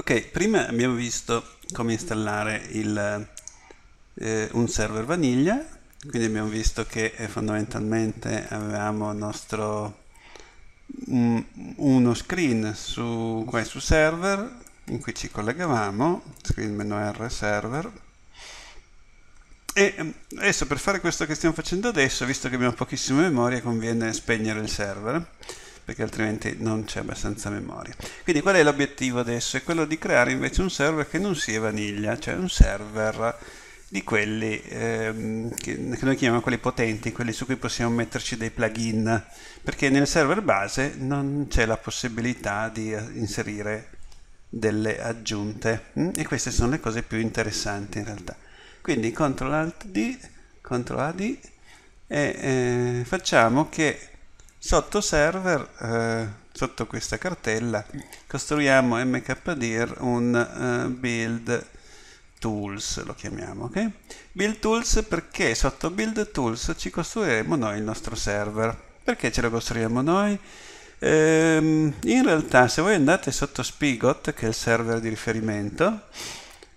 Ok, prima abbiamo visto come installare il, eh, un server vaniglia, quindi abbiamo visto che eh, fondamentalmente avevamo nostro, um, uno screen su, qua su server in cui ci collegavamo, screen-r server, e mm, adesso per fare questo che stiamo facendo adesso, visto che abbiamo pochissima memoria, conviene spegnere il server perché altrimenti non c'è abbastanza memoria. Quindi qual è l'obiettivo adesso? È quello di creare invece un server che non sia vaniglia, cioè un server di quelli ehm, che noi chiamiamo quelli potenti, quelli su cui possiamo metterci dei plugin, perché nel server base non c'è la possibilità di eh, inserire delle aggiunte mm? e queste sono le cose più interessanti in realtà. Quindi CTRL ALT D, CTRL AD e eh, facciamo che sotto server, eh, sotto questa cartella, costruiamo mkdir un uh, build tools, lo chiamiamo, ok? Build tools perché sotto build tools ci costruiremo noi il nostro server. Perché ce lo costruiamo noi? Ehm, in realtà se voi andate sotto Spigot, che è il server di riferimento,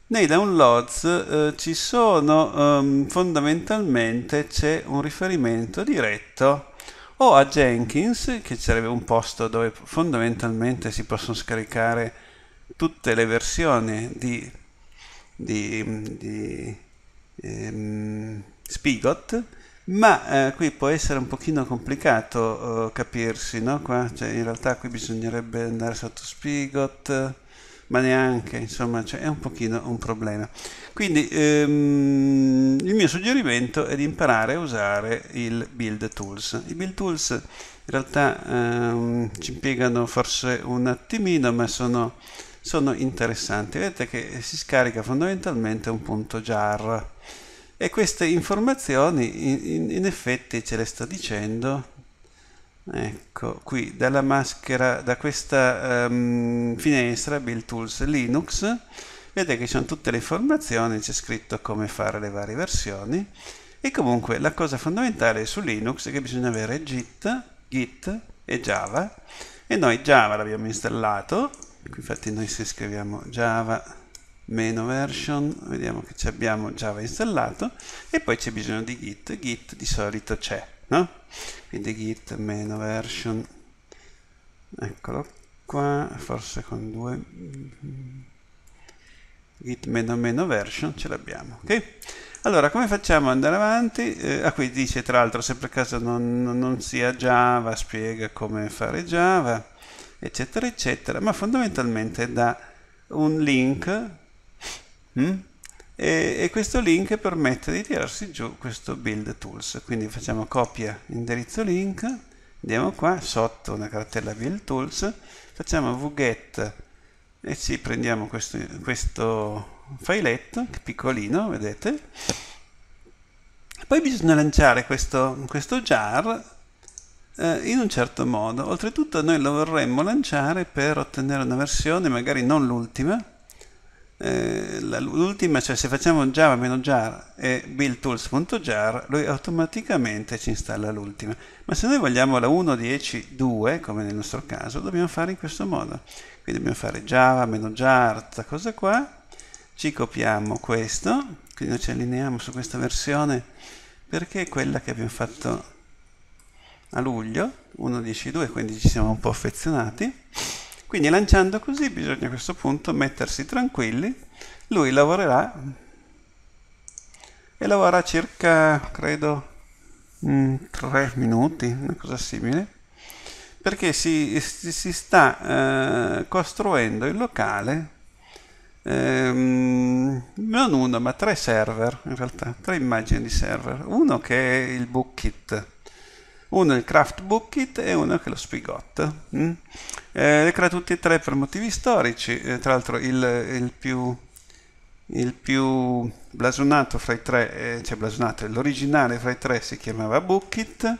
nei downloads eh, ci sono um, fondamentalmente c'è un riferimento diretto o a Jenkins, che sarebbe un posto dove fondamentalmente si possono scaricare tutte le versioni di, di, di ehm, Spigot, ma eh, qui può essere un pochino complicato eh, capirsi, no? Qua, cioè, in realtà qui bisognerebbe andare sotto Spigot, ma neanche, insomma, cioè è un pochino un problema. Quindi ehm, il mio suggerimento è di imparare a usare il Build Tools. I Build Tools in realtà ehm, ci impiegano forse un attimino, ma sono, sono interessanti. Vedete che si scarica fondamentalmente un punto jar e queste informazioni in, in, in effetti ce le sto dicendo Ecco, qui dalla maschera, da questa um, finestra Build Tools Linux, vedete che ci sono tutte le informazioni, c'è scritto come fare le varie versioni e comunque la cosa fondamentale su Linux è che bisogna avere Git, Git e Java e noi Java l'abbiamo installato, infatti noi se scriviamo Java meno version, vediamo che abbiamo Java installato e poi c'è bisogno di git, git di solito c'è, no? Quindi git meno version, eccolo qua, forse con due, git meno meno version ce l'abbiamo, ok? Allora, come facciamo ad andare avanti? Eh, ah, qui dice tra l'altro, se per caso non, non sia Java, spiega come fare Java, eccetera, eccetera, ma fondamentalmente da un link Mm? E, e, questo link permette di tirarsi giù questo build tools quindi facciamo copia indirizzo link andiamo qua sotto una cartella build tools facciamo wget e ci prendiamo questo, questo filetto piccolino vedete poi bisogna lanciare questo, questo jar eh, in un certo modo oltretutto noi lo vorremmo lanciare per ottenere una versione magari non l'ultima eh, l'ultima, cioè se facciamo java-jar e buildtools.jar, lui automaticamente ci installa l'ultima. Ma se noi vogliamo la 1.10.2, come nel nostro caso, dobbiamo fare in questo modo. Quindi dobbiamo fare java-jar, questa cosa qua, ci copiamo questo, quindi ci allineiamo su questa versione perché è quella che abbiamo fatto a luglio, 1.10.2, quindi ci siamo un po' affezionati. Quindi lanciando così bisogna a questo punto mettersi tranquilli, lui lavorerà e lavorerà circa, credo, 3 mm, minuti, una cosa simile, perché si, si sta eh, costruendo il locale ehm, non uno ma tre server in realtà, tre immagini di server, uno che è il bookkit uno è il Craft Bookit e uno è lo Spigot. Mm? Eh, crea tutti e tre per motivi storici, eh, tra l'altro il, il, più, il, più, blasonato fra i tre, eh, cioè blasonato, l'originale fra i tre si chiamava Bookit,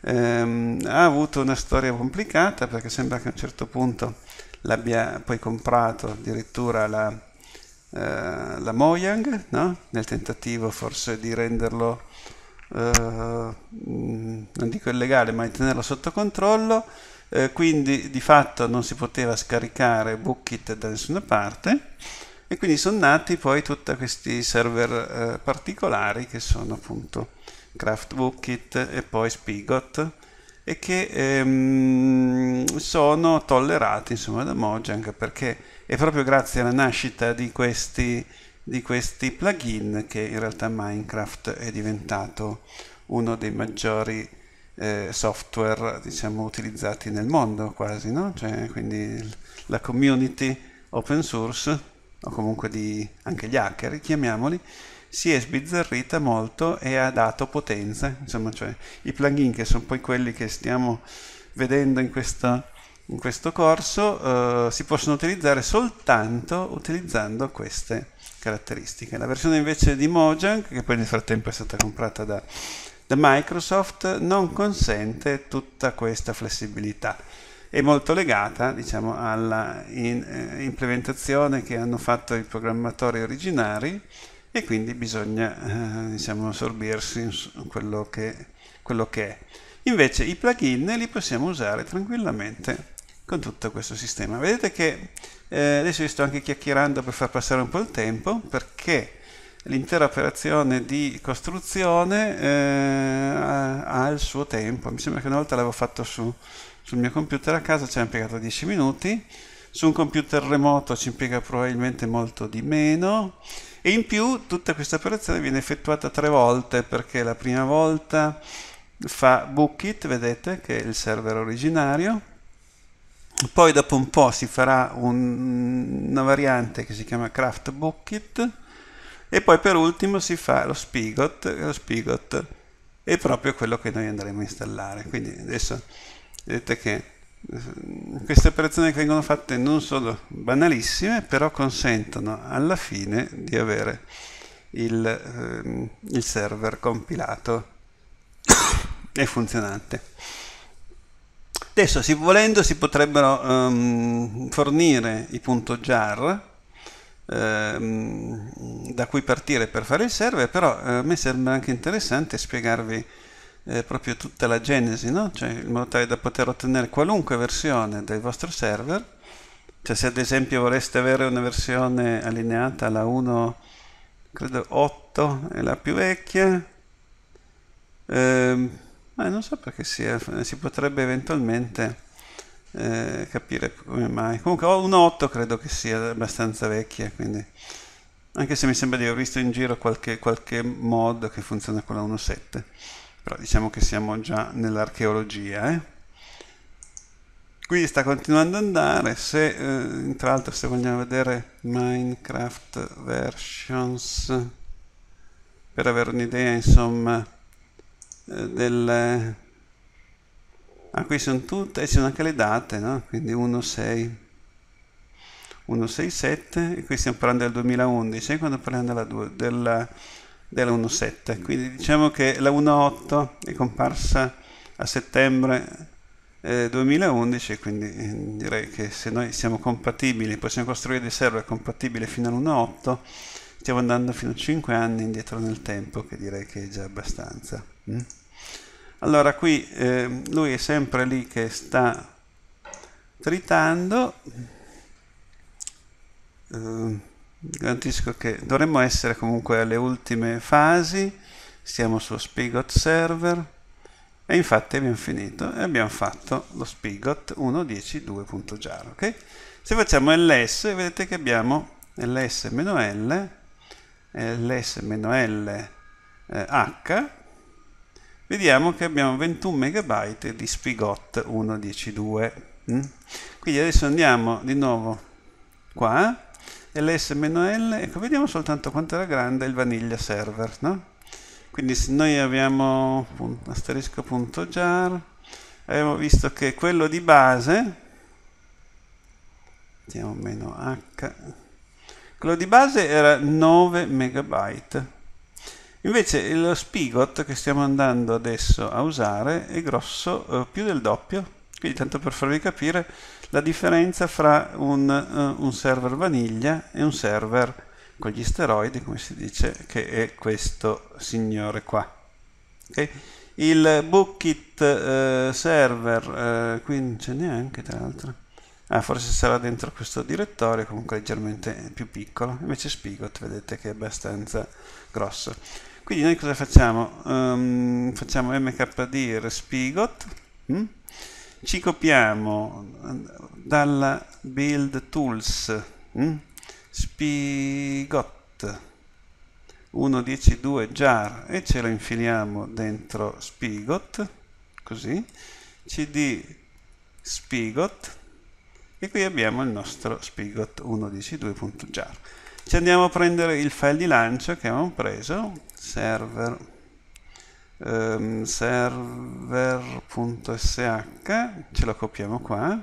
ehm, ha avuto una storia complicata perché sembra che a un certo punto l'abbia poi comprato addirittura la, eh, la Mojang, no? nel tentativo forse di renderlo eh, mm, non dico illegale ma di tenerlo sotto controllo eh, quindi di fatto non si poteva scaricare Bookit da nessuna parte e quindi sono nati poi tutti questi server eh, particolari che sono appunto Craft Bookit e poi Spigot e che ehm, sono tollerati insomma da Mojang perché è proprio grazie alla nascita di questi di questi plugin che in realtà Minecraft è diventato uno dei maggiori eh, software diciamo utilizzati nel mondo quasi no? cioè, quindi la community open source o comunque di, anche gli hacker chiamiamoli si è sbizzarrita molto e ha dato potenza insomma cioè, i plugin che sono poi quelli che stiamo vedendo in questa in questo corso eh, si possono utilizzare soltanto utilizzando queste caratteristiche. La versione invece di Mojang, che poi nel frattempo è stata comprata da, da Microsoft, non consente tutta questa flessibilità. È molto legata diciamo, alla in, eh, implementazione che hanno fatto i programmatori originari e quindi bisogna eh, diciamo, sorbirsi quello che, quello che è. Invece i plugin li possiamo usare tranquillamente con tutto questo sistema. Vedete che eh, adesso vi sto anche chiacchierando per far passare un po' il tempo perché l'intera operazione di costruzione eh, ha, ha il suo tempo. Mi sembra che una volta l'avevo fatto su, sul mio computer a casa, ci ha impiegato 10 minuti, su un computer remoto ci impiega probabilmente molto di meno e in più tutta questa operazione viene effettuata tre volte perché la prima volta fa bookit, vedete che è il server originario, poi dopo un po' si farà un, una variante che si chiama Craft Bucket e poi per ultimo si fa lo spigot e lo spigot è proprio quello che noi andremo a installare quindi adesso vedete che eh, queste operazioni che vengono fatte non sono banalissime però consentono alla fine di avere il, ehm, il server compilato e funzionante Adesso, si, volendo, si potrebbero um, fornire i punto .jar um, da cui partire per fare il server, però eh, a me sembra anche interessante spiegarvi eh, proprio tutta la genesi, no? cioè, in modo tale da poter ottenere qualunque versione del vostro server, cioè se ad esempio vorreste avere una versione allineata alla 1, credo 8 è la più vecchia, ehm, ma non so perché sia, si potrebbe eventualmente eh, capire come mai. Comunque ho un 8 credo che sia abbastanza vecchia, quindi anche se mi sembra di aver visto in giro qualche, qualche mod che funziona con la 1.7, però diciamo che siamo già nell'archeologia. Eh? Qui sta continuando ad andare, se eh, tra l'altro se vogliamo vedere Minecraft Versions, per avere un'idea insomma del... Ah, qui sono tutte, e ci sono anche le date, no? Quindi 16, 167, e qui stiamo parlando del 2011, e eh, quando parliamo della, 2, della, della 17. Quindi diciamo che la 18 è comparsa a settembre 2011 eh, quindi eh, direi che se noi siamo compatibili possiamo costruire dei server compatibili fino all'1.8 stiamo andando fino a 5 anni indietro nel tempo che direi che è già abbastanza Mm? Allora qui eh, lui è sempre lì che sta tritando, eh, garantisco che dovremmo essere comunque alle ultime fasi, siamo su Spigot Server e infatti abbiamo finito e abbiamo fatto lo Spigot 1.10.2.jar. Okay? Se facciamo ls vedete che abbiamo ls-l, eh, ls-l eh, h vediamo che abbiamo 21 MB di spigot 1.10.2 mm? quindi adesso andiamo di nuovo qua ls-l eh? ecco vediamo soltanto quanto era grande il vaniglia server no? quindi se noi abbiamo asterisco.jar abbiamo visto che quello di base mettiamo meno h quello di base era 9 megabyte Invece lo spigot che stiamo andando adesso a usare è grosso eh, più del doppio, quindi tanto per farvi capire la differenza fra un, eh, un server vaniglia e un server con gli steroidi, come si dice, che è questo signore qua. Okay? Il Bookkit eh, server, eh, qui non c'è neanche tra l'altro, Ah, forse sarà dentro questo direttorio, comunque leggermente più piccolo. Invece Spigot vedete che è abbastanza grosso. Quindi noi cosa facciamo? Um, facciamo mkdir spigot, hm? ci copiamo dalla build tools hm? spigot 1.10.2 jar e ce lo infiliamo dentro spigot, così, cd spigot e qui abbiamo il nostro spigot112.jar. Ci andiamo a prendere il file di lancio che abbiamo preso, server um, ehm, server.sh, ce lo copiamo qua.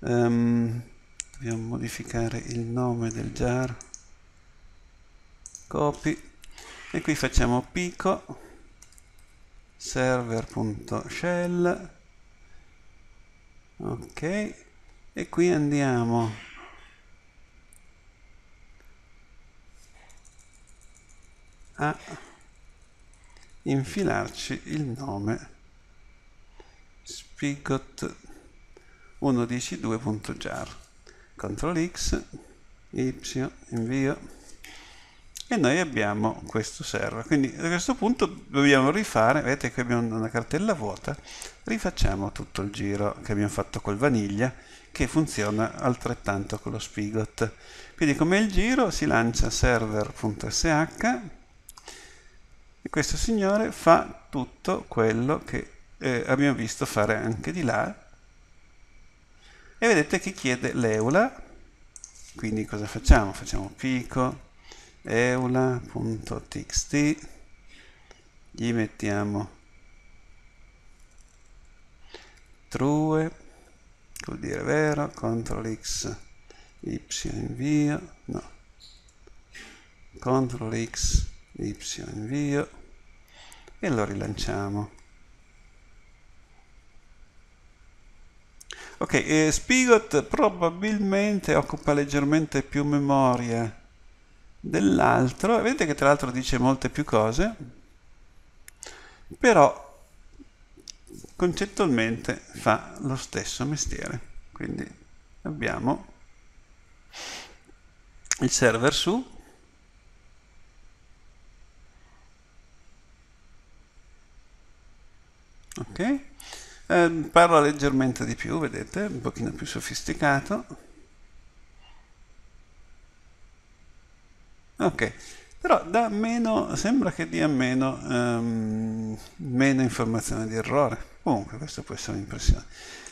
Um, dobbiamo modificare il nome del jar, copy e qui facciamo pico server.shell ok e qui andiamo a infilarci il nome spigot 112.jar CTRL X Y invio e noi abbiamo questo server. Quindi a questo punto dobbiamo rifare, vedete che abbiamo una cartella vuota, rifacciamo tutto il giro che abbiamo fatto col vaniglia, che funziona altrettanto con lo spigot. Quindi come il giro si lancia server.sh e questo signore fa tutto quello che eh, abbiamo visto fare anche di là e vedete che chiede l'eula quindi cosa facciamo? facciamo pico eula.txt gli mettiamo true vuol dire vero ctrl x y invio no ctrl x y invio e lo rilanciamo ok eh, spigot probabilmente occupa leggermente più memoria dell'altro, vedete che tra l'altro dice molte più cose, però concettualmente fa lo stesso mestiere. Quindi abbiamo il server su ok eh, parla leggermente di più vedete un pochino più sofisticato ok però da meno sembra che dia meno, um, meno informazione di errore comunque questa può essere un'impressione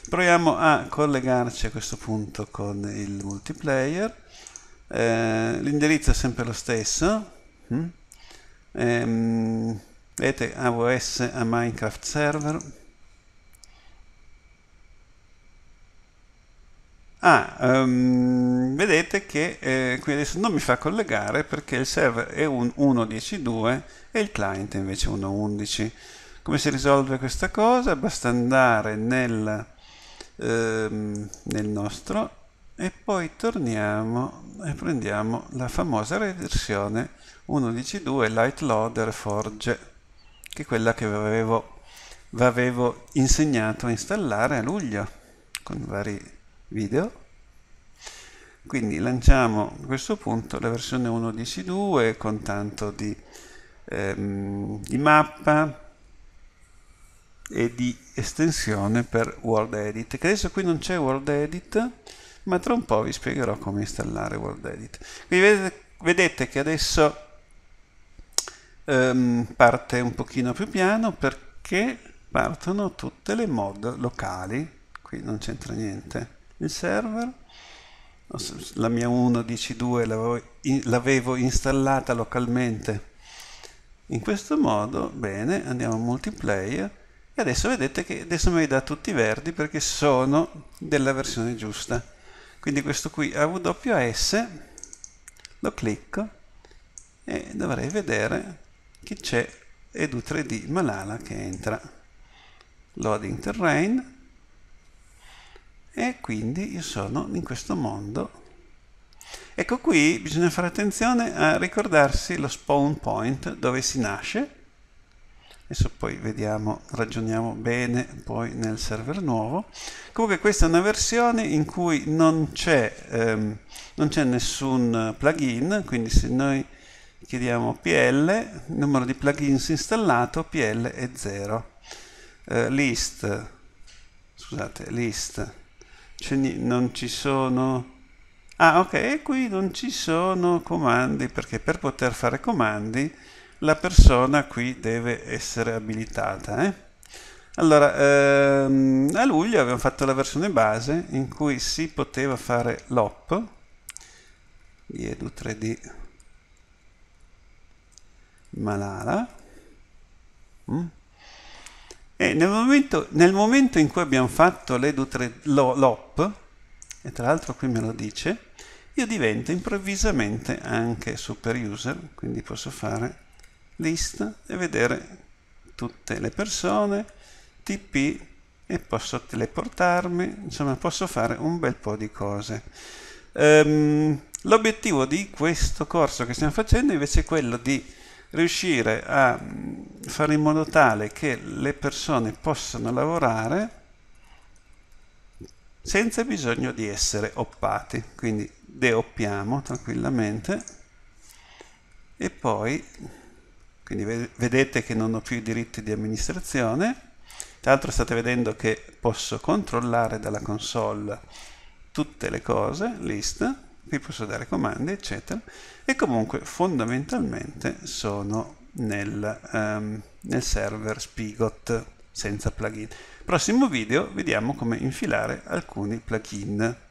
proviamo a collegarci a questo punto con il multiplayer eh, l'indirizzo è sempre lo stesso mm? eh, vedete AWS a Minecraft server Ah, um, vedete che eh, qui adesso non mi fa collegare perché il server è un 1.10.2 e il client è invece 1.11. Come si risolve questa cosa? Basta andare nel, ehm, nel nostro e poi torniamo e prendiamo la famosa versione 1.12 Light Loader Forge, che è quella che avevo, avevo insegnato a installare a luglio con vari video quindi lanciamo a questo punto la versione 1 di C2 con tanto di, ehm, di mappa e di estensione per World Edit che adesso qui non c'è World Edit ma tra un po' vi spiegherò come installare World Edit quindi vedete, vedete che adesso ehm, parte un pochino più piano perché partono tutte le mod locali qui non c'entra niente il server la mia 1.10.2 l'avevo installata localmente in questo modo bene andiamo a multiplayer e adesso vedete che adesso mi dà tutti i verdi perché sono della versione giusta quindi questo qui AWS lo clicco e dovrei vedere che c'è Edu3D Malala che entra loading terrain e quindi io sono in questo mondo. Ecco qui bisogna fare attenzione a ricordarsi lo spawn point dove si nasce. Adesso poi vediamo, ragioniamo bene poi nel server nuovo. Comunque questa è una versione in cui non c'è ehm, nessun plugin, quindi se noi chiediamo PL, il numero di plugins installato, PL è 0. Eh, list, scusate, list non ci sono... Ah ok, e qui non ci sono comandi perché per poter fare comandi la persona qui deve essere abilitata. Eh? Allora, ehm, a luglio abbiamo fatto la versione base in cui si poteva fare l'OP di Edu3D Malala. Mm? E nel momento, nel momento in cui abbiamo fatto l'OP, e tra l'altro qui me lo dice, io divento improvvisamente anche super user, quindi posso fare list e vedere tutte le persone, TP e posso teleportarmi, insomma posso fare un bel po' di cose. Um, L'obiettivo di questo corso che stiamo facendo invece è quello di riuscire a mm, fare in modo tale che le persone possano lavorare senza bisogno di essere oppati. Quindi deoppiamo tranquillamente e poi quindi vedete che non ho più i diritti di amministrazione. Tra l'altro state vedendo che posso controllare dalla console tutte le cose, list, qui posso dare comandi, eccetera e comunque fondamentalmente sono nel, um, nel server Spigot senza plugin. Prossimo video vediamo come infilare alcuni plugin.